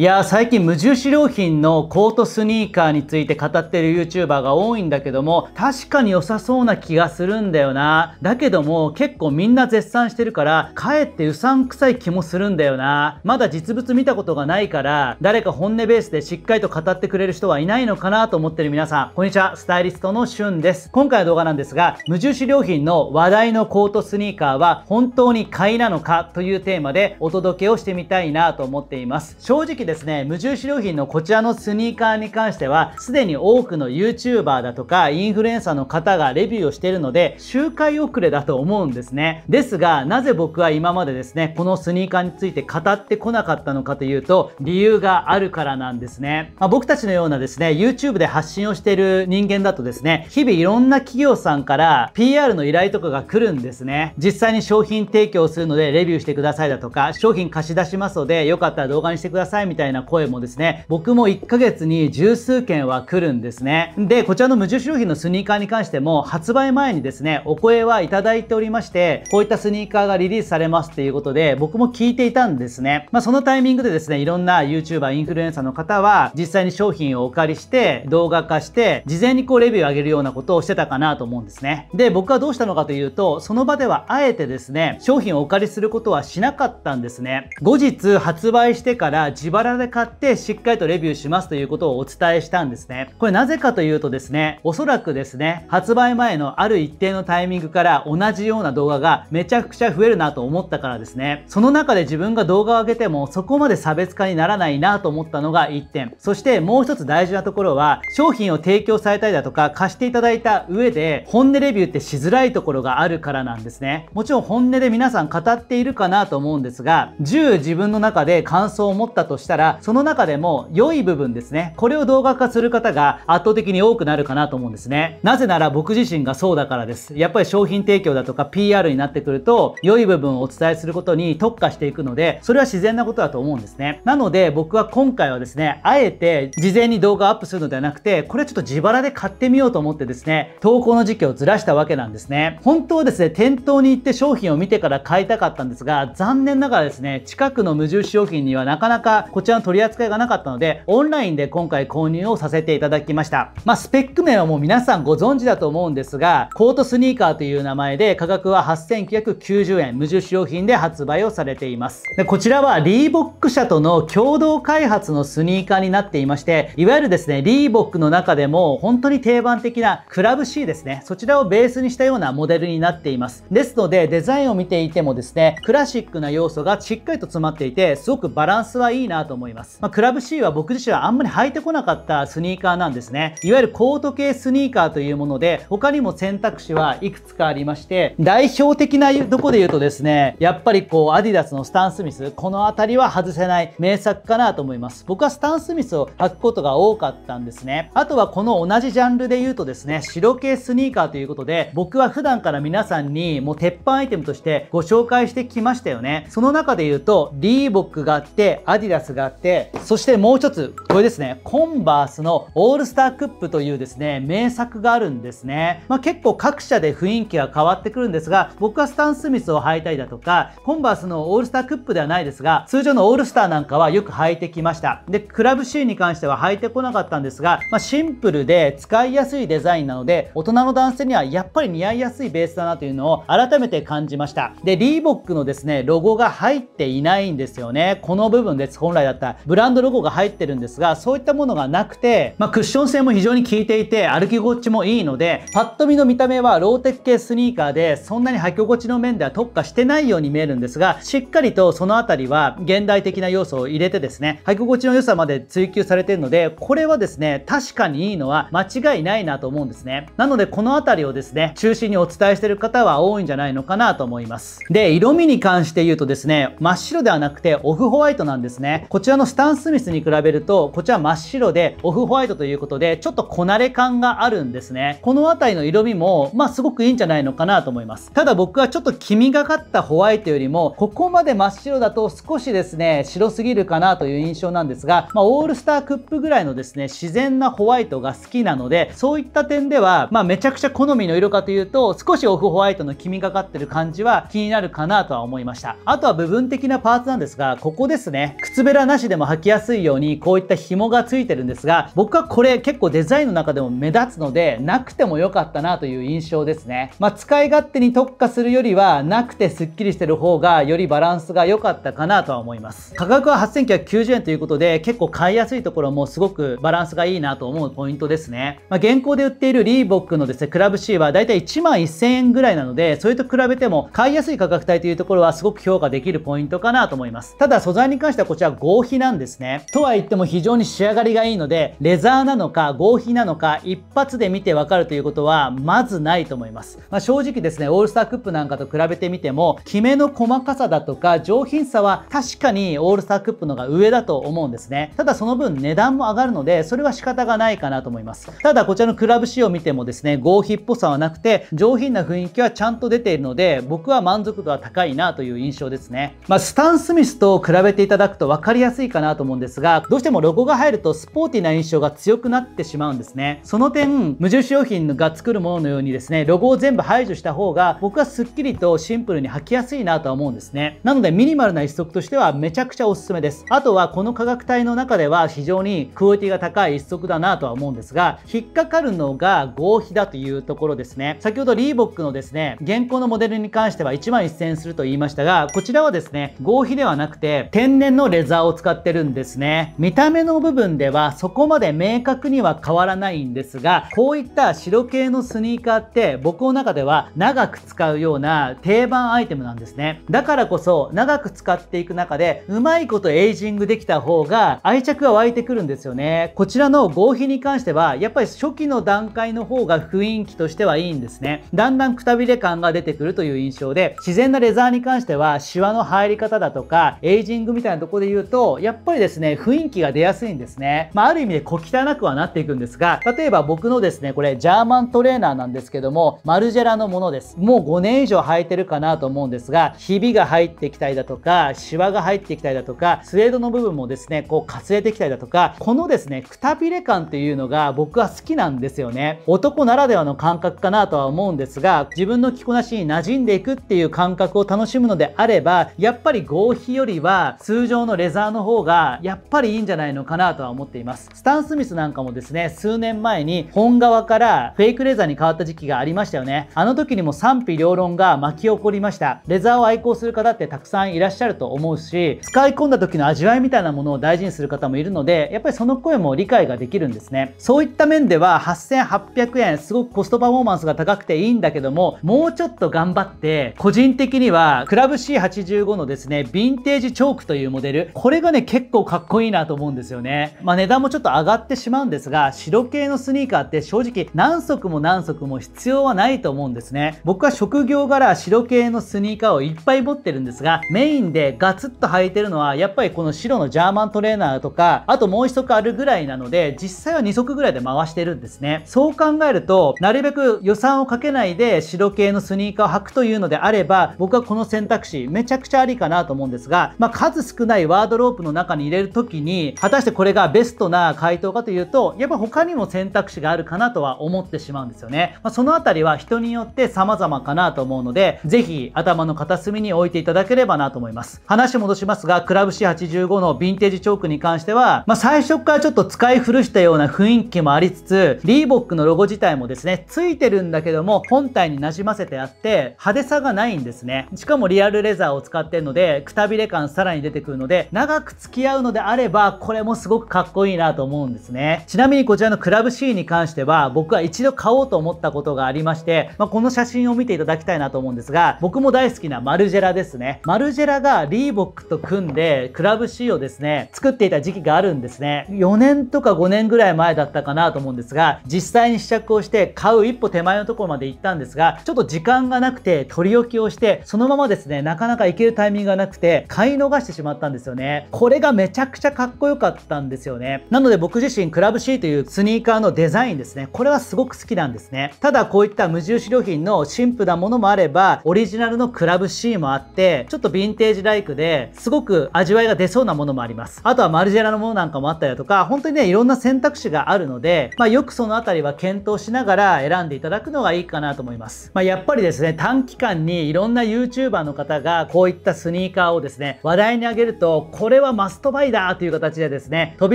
いや最近無印良品のコートスニーカーについて語ってる YouTuber が多いんだけども確かに良さそうな気がするんだよなだけども結構みんな絶賛してるからかえってうさんくさい気もするんだよなまだ実物見たことがないから誰か本音ベースでしっかりと語ってくれる人はいないのかなと思ってる皆さんこんにちはスタイリストのしゅんです今回の動画なんですが無印良品の話題のコートスニーカーは本当に買いなのかというテーマでお届けをしてみたいなと思っています正直ですね、無印良品のこちらのスニーカーに関しては、すでに多くの YouTuber だとか、インフルエンサーの方がレビューをしているので、周回遅れだと思うんですね。ですが、なぜ僕は今までですね、このスニーカーについて語ってこなかったのかというと、理由があるからなんですね。まあ、僕たちのようなですね、YouTube で発信をしている人間だとですね、日々いろんな企業さんから PR の依頼とかが来るんですね。実際に商品提供するのでレビューしてくださいだとか、商品貸し出しますので、よかったら動画にしてくださいみたいなたいな声もですね、僕も1ヶ月に十数件は来るんですね。で、こちらの無印良品のスニーカーに関しても、発売前にですね、お声はいただいておりまして、こういったスニーカーがリリースされますっていうことで、僕も聞いていたんですね。まあ、そのタイミングでですね、いろんな YouTuber、インフルエンサーの方は、実際に商品をお借りして、動画化して、事前にこうレビューを上げるようなことをしてたかなと思うんですね。で、僕はどうしたのかというと、その場ではあえてですね、商品をお借りすることはしなかったんですね。後日発売してから自ばで買ってしっかりとレビューしますということをお伝えしたんですね。これなぜかというとですね、おそらくですね、発売前のある一定のタイミングから同じような動画がめちゃくちゃ増えるなと思ったからですね、その中で自分が動画を上げてもそこまで差別化にならないなと思ったのが1点。そしてもう一つ大事なところは、商品を提供されたりだとか貸していただいた上で、本音レビューってしづらいところがあるからなんですね。もちろん本音で皆さん語っているかなと思うんですが、10自分の中で感想を持ったとしてしたら、その中でも良い部分ですね。これを動画化する方が圧倒的に多くなるかなと思うんですね。なぜなら僕自身がそうだからです。やっぱり商品提供だとか PR になってくると、良い部分をお伝えすることに特化していくので、それは自然なことだと思うんですね。なので僕は今回はですね、あえて事前に動画アップするのではなくて、これちょっと自腹で買ってみようと思ってですね、投稿の時期をずらしたわけなんですね。本当はですね、店頭に行って商品を見てから買いたかったんですが、残念ながらですね、近くの無印良品にはなかなかこちらの取り扱いがなかったので、オンラインで今回購入をさせていただきました。まあ、スペック名はもう皆さんご存知だと思うんですが、コートスニーカーという名前で価格は8990円、無印良品で発売をされています。でこちらはリーボック社との共同開発のスニーカーになっていまして、いわゆるですね、リーボックの中でも本当に定番的なクラブ C ですね、そちらをベースにしたようなモデルになっています。ですので、デザインを見ていてもですね、クラシックな要素がしっかりと詰まっていて、すごくバランスはいいなと思います。まあ、クラブ C は僕自身はあんまり履いてこなかったスニーカーなんですね。いわゆるコート系スニーカーというもので、他にも選択肢はいくつかありまして、代表的なとこで言うとですね、やっぱりこう、アディダスのスタン・スミス、この辺りは外せない名作かなと思います。僕はスタン・スミスを履くことが多かったんですね。あとはこの同じジャンルで言うとですね、白系スニーカーということで、僕は普段から皆さんにもう鉄板アイテムとしてご紹介してきましたよね。その中で言うと、リーボックがあって、アディダスががあってそしてもう一つこれですねコンバースのオールスタークップというですね名作があるんですね、まあ、結構各社で雰囲気が変わってくるんですが僕はスタン・スミスを履いたりだとかコンバースのオールスタークップではないですが通常のオールスターなんかはよく履いてきましたでクラブシンに関しては履いてこなかったんですが、まあ、シンプルで使いやすいデザインなので大人の男性にはやっぱり似合いやすいベースだなというのを改めて感じましたでリーボックのですねロゴが入っていないんですよねこの部分です本来だったブランドロゴが入ってるんですがそういったものがなくて、まあ、クッション性も非常に効いていて歩き心地もいいのでパッと見の見た目はローテック系スニーカーでそんなに履き心地の面では特化してないように見えるんですがしっかりとその辺りは現代的な要素を入れてですね履き心地の良さまで追求されてるのでこれはですね確かにいいのは間違いないなと思うんですねなのでこの辺りをですね中心にお伝えしてる方は多いんじゃないのかなと思いますで色味に関して言うとですね真っ白ではなくてオフホワイトなんですねここちらのスタン・スミスに比べると、こちら真っ白でオフホワイトということで、ちょっとこなれ感があるんですね。この辺りの色味も、まあすごくいいんじゃないのかなと思います。ただ僕はちょっと黄みがかったホワイトよりも、ここまで真っ白だと少しですね、白すぎるかなという印象なんですが、まあ、オールスタークップぐらいのですね、自然なホワイトが好きなので、そういった点では、まあめちゃくちゃ好みの色かというと、少しオフホワイトの黄みがかってる感じは気になるかなとは思いました。あとは部分的なパーツなんですが、ここですね、靴べらなしでも履きやすいようにこういった紐がついてるんですが僕はこれ結構デザインの中でも目立つのでなくても良かったなという印象ですね、まあ、使い勝手に特化するよりはなくてすっきりしてる方がよりバランスが良かったかなとは思います価格は8990円ということで結構買いやすいところもすごくバランスがいいなと思うポイントですね、まあ、現行で売っているリーボックのですねクラブ C はだいたい1万1000円ぐらいなのでそれと比べても買いやすい価格帯というところはすごく評価できるポイントかなと思いますただ素材に関してはこちら合皮なんですね。とは言っても非常に仕上がりがいいので、レザーなのか合皮なのか一発で見てわかるということはまずないと思います。まあ、正直ですね、オールスタークップなんかと比べてみても、キメの細かさだとか上品さは確かにオールスタークップのが上だと思うんですね。ただその分値段も上がるので、それは仕方がないかなと思います。ただこちらのクラブ仕様見てもですね、合皮っぽさはなくて、上品な雰囲気はちゃんと出ているので、僕は満足度は高いなという印象ですね。まあ、スタン・スミスと比べていただくとかりりやすいかなと思うんですが、どうしてもロゴが入るとスポーティーな印象が強くなってしまうんですね。その点、無印良品が作るもののようにですね、ロゴを全部排除した方が、僕はスッキリとシンプルに履きやすいなとは思うんですね。なので、ミニマルな一足としてはめちゃくちゃおすすめです。あとは、この価格帯の中では非常にクオリティが高い一足だなとは思うんですが、引っかかるのが合皮だというところですね。先ほどリーボックのですね、現行のモデルに関しては1万1000円すると言いましたが、こちらはですね、合皮ではなくて、天然のレザーをを使ってるんですね。見た目の部分ではそこまで明確には変わらないんですが、こういった白系のスニーカーって僕の中では長く使うような定番アイテムなんですね。だからこそ長く使っていく中でうまいことエイジングできた方が愛着が湧いてくるんですよね。こちらの合皮に関してはやっぱり初期の段階の方が雰囲気としてはいいんですね。だんだんくたびれ感が出てくるという印象で自然なレザーに関してはシワの入り方だとかエイジングみたいなとこで言うとと、やっぱりですね、雰囲気が出やすいんですね。まあ、ある意味で小汚くはなっていくんですが、例えば僕のですね、これ、ジャーマントレーナーなんですけども、マルジェラのものです。もう5年以上履いてるかなと思うんですが、ひびが入ってきたりだとか、シワが入ってきたりだとか、スウェードの部分もですね、こう、かつれてきたりだとか、このですね、くたびれ感っていうのが僕は好きなんですよね。男ならではの感覚かなとは思うんですが、自分の着こなしに馴染んでいくっていう感覚を楽しむのであれば、やっぱり合皮よりは、通常のレザーーの方がやっぱりいいんじゃないのかなとは思っていますスタン・スミスなんかもですね数年前に本革からフェイクレザーに変わった時期がありましたよねあの時にも賛否両論が巻き起こりましたレザーを愛好する方ってたくさんいらっしゃると思うし使い込んだ時の味わいみたいなものを大事にする方もいるのでやっぱりその声も理解ができるんですねそういった面では8800円すごくコストパフォーマンスが高くていいんだけどももうちょっと頑張って個人的にはクラブ C85 のですねヴィンテージチョークというモデルこれれがね、結構かっこいいなと思うんですよね。まあ値段もちょっと上がってしまうんですが、白系のスニーカーって正直何足も何足も必要はないと思うんですね。僕は職業柄白系のスニーカーをいっぱい持ってるんですが、メインでガツッと履いてるのは、やっぱりこの白のジャーマントレーナーとか、あともう1足あるぐらいなので、実際は2足ぐらいで回してるんですね。そう考えると、なるべく予算をかけないで白系のスニーカーを履くというのであれば、僕はこの選択肢めちゃくちゃありかなと思うんですが、まあ、数少ないワードローロープの中に入れる時に果たしてこれがベストな回答かというとやっぱ他にも選択肢があるかなとは思ってしまうんですよね、まあ、その辺りは人によって様々かなと思うので是非頭の片隅に置いていただければなと思います話戻しますがクラブ C85 のヴィンテージチョークに関しては、まあ、最初からちょっと使い古したような雰囲気もありつつリーボックのロゴ自体もですねついてるんだけども本体になじませてあって派手さがないんですねしかもリアルレザーを使ってるのでくたびれ感さらに出てくるので長く付き合うのであれば、これもすごくかっこいいなと思うんですね。ちなみにこちらのクラブ C に関しては、僕は一度買おうと思ったことがありまして、まあ、この写真を見ていただきたいなと思うんですが、僕も大好きなマルジェラですね。マルジェラがリーボックと組んで、クラブ C をですね、作っていた時期があるんですね。4年とか5年ぐらい前だったかなと思うんですが、実際に試着をして買う一歩手前のところまで行ったんですが、ちょっと時間がなくて取り置きをして、そのままですね、なかなか行けるタイミングがなくて、買い逃してしまったんですよね。これがめちゃくちゃかっこよかったんですよね。なので僕自身クラブ C というスニーカーのデザインですね。これはすごく好きなんですね。ただこういった無印良品のシンプルなものもあれば、オリジナルのクラブ C もあって、ちょっとヴィンテージライクですごく味わいが出そうなものもあります。あとはマルジェラのものなんかもあったりだとか、本当にね、いろんな選択肢があるので、まあ、よくそのあたりは検討しながら選んでいただくのがいいかなと思います。まあ、やっぱりですね、短期間にいろんな YouTuber の方がこういったスニーカーをですね、話題に上げると、ここれはマストバイだという形でですね、飛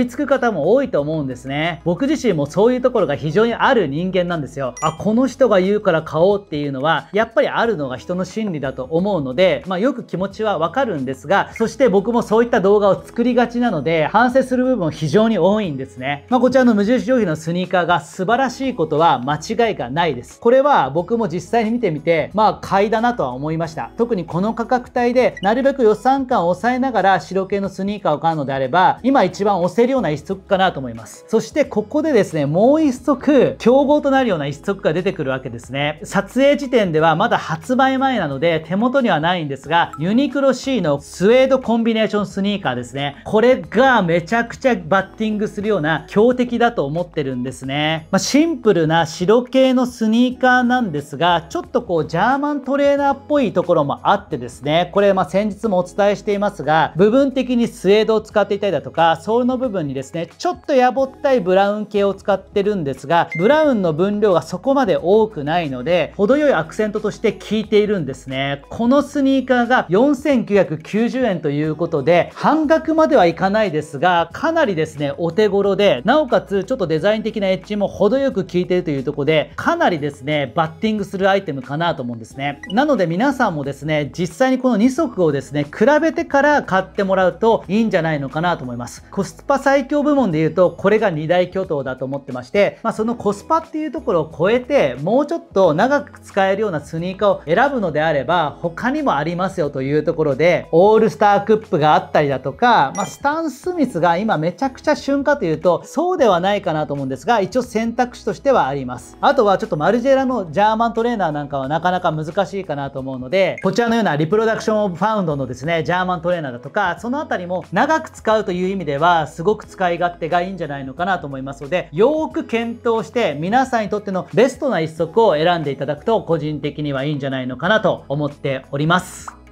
びつく方も多いと思うんですね。僕自身もそういうところが非常にある人間なんですよ。あ、この人が言うから買おうっていうのは、やっぱりあるのが人の心理だと思うので、まあ、よく気持ちはわかるんですが、そして僕もそういった動画を作りがちなので、反省する部分非常に多いんですね。まあ、こちらの無印良品のスニーカーが素晴らしいことは間違いがないです。これは僕も実際に見てみて、まあ、買いだなとは思いました。特にこの価格帯で、なるべく予算感を抑えながら白系ののスニーカーを買うのであれば、今一番押せるような一足かなと思います。そしてここでですね、もう一足、競合となるような一足が出てくるわけですね。撮影時点ではまだ発売前なので手元にはないんですが、ユニクロ C のスウェードコンビネーションスニーカーですね。これがめちゃくちゃバッティングするような強敵だと思ってるんですね。まあ、シンプルな白系のスニーカーなんですが、ちょっとこうジャーマントレーナーっぽいところもあってですね、これま先日もお伝えしていますが、部分的にスエードを使っていたりだとかソールの部分にですねちょっとやぼったいブラウン系を使ってるんですがブラウンの分量がそこまで多くないので程よいアクセントとして効いているんですねこのスニーカーが4990円ということで半額まではいかないですがかなりですねお手頃でなおかつちょっとデザイン的なエッジも程よく効いているというとこでかなりですねバッティングするアイテムかなと思うんですねなので皆さんもですね実際にこの2足をですね比べてから買ってもらうとといいんじゃないのかなと思います。コスパ最強部門で言うと、これが2大巨頭だと思ってまして、まあ、そのコスパっていうところを超えて、もうちょっと長く使えるようなスニーカーを選ぶのであれば、他にもありますよというところで、オールスタークップがあったりだとか、まあ、スタン・スミスが今めちゃくちゃ旬かというと、そうではないかなと思うんですが、一応選択肢としてはあります。あとはちょっとマルジェラのジャーマントレーナーなんかはなかなか難しいかなと思うので、こちらのようなリプロダクション・オブ・ファウンドのですね、ジャーマントレーナーだとか、そのあたりりも長く使うという意味ではすごく使い勝手がいいんじゃないのかなと思いますのでよーく検討して皆さんにとってのベストな一足を選んでいただくと個人的にはいいんじゃないのかなと思っております。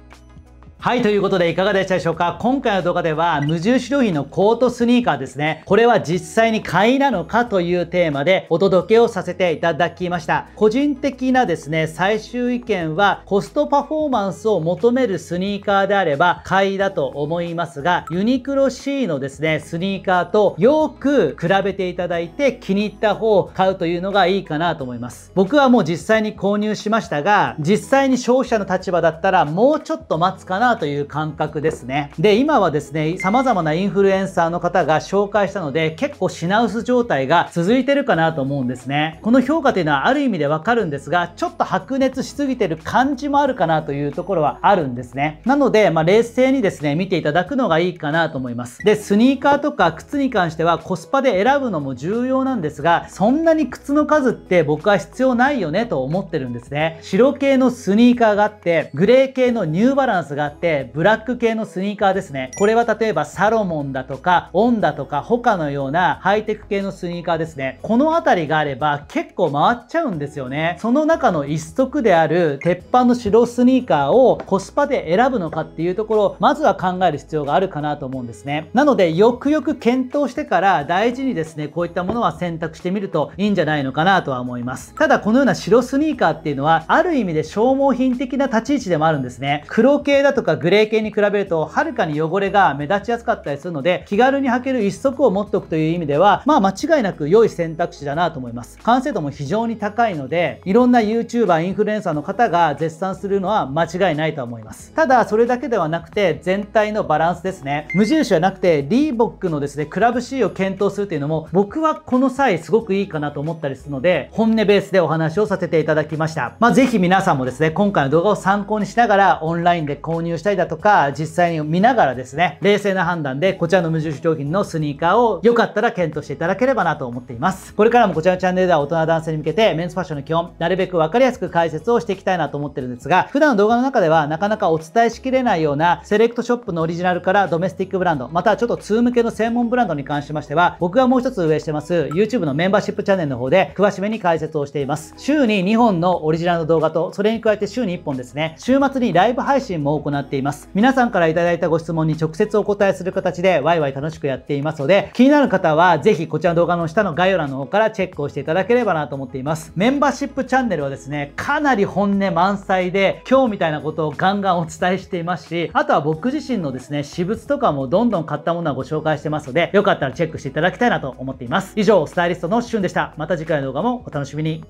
はい、ということでいかがでしたでしょうか今回の動画では無印良品のコートスニーカーですね。これは実際に買いなのかというテーマでお届けをさせていただきました。個人的なですね、最終意見はコストパフォーマンスを求めるスニーカーであれば買いだと思いますが、ユニクロ C のですね、スニーカーとよく比べていただいて気に入った方を買うというのがいいかなと思います。僕はもう実際に購入しましたが、実際に消費者の立場だったらもうちょっと待つかなという感覚ですね。で、今はですね、様々なインフルエンサーの方が紹介したので、結構品薄状態が続いてるかなと思うんですね。この評価というのはある意味でわかるんですが、ちょっと白熱しすぎてる感じもあるかなというところはあるんですね。なので、まあ、冷静にですね、見ていただくのがいいかなと思います。で、スニーカーとか靴に関してはコスパで選ぶのも重要なんですが、そんなに靴の数って僕は必要ないよねと思ってるんですね。白系のスニーカーがあって、グレー系のニューバランスがあって、、ブラック系のスニーカーですね。これは例えばサロモンだとか、オンだとか、他のようなハイテク系のスニーカーですね。この辺りがあれば結構回っちゃうんですよね。その中の一足である鉄板の白スニーカーをコスパで選ぶのかっていうところ、まずは考える必要があるかなと思うんですね。なので、よくよく検討してから大事にですね、こういったものは選択してみるといいんじゃないのかなとは思います。ただ、このような白スニーカーっていうのは、ある意味で消耗品的な立ち位置でもあるんですね。黒系だととかグレー系に比べるとはるかに汚れが目立ちやすかったりするので気軽に履ける一足を持っておくという意味ではまあ間違いなく良い選択肢だなと思います完成度も非常に高いのでいろんな YouTuber インフルエンサーの方が絶賛するのは間違いないと思いますただそれだけではなくて全体のバランスですね無印じゃなくてリーボックのですねクラブ C を検討するというのも僕はこの際すごくいいかなと思ったりするので本音ベースでお話をさせていただきましたまあ是非皆さんもですね今回の動画を参考にしながらオンラインで購入をしたりだとか、実際に見ながらですね、冷静な判断でこちらの無印良品のスニーカーをよかったら検討していただければなと思っています。これからもこちらのチャンネルでは大人男性に向けてメンズファッションの基本、なるべくわかりやすく解説をしていきたいなと思ってるんですが、普段の動画の中ではなかなかお伝えしきれないようなセレクトショップのオリジナルからドメスティックブランド、またはちょっと通向けの専門ブランドに関しましては、僕がもう一つ運営してます YouTube のメンバーシップチャンネルの方で詳しめに解説をしています。週に2本のオリジナルの動画と、それに加えて週に1本ですね、週末にライブ配信も行っっています。皆さんから頂いたご質問に直接お答えする形でワイワイ楽しくやっていますので、気になる方はぜひこちらの動画の下の概要欄の方からチェックをしていただければなと思っています。メンバーシップチャンネルはですね、かなり本音満載で、今日みたいなことをガンガンお伝えしていますし、あとは僕自身のですね、私物とかもどんどん買ったものはご紹介してますので、よかったらチェックしていただきたいなと思っています。以上、スタイリストのしゅんでした。また次回の動画もお楽しみに。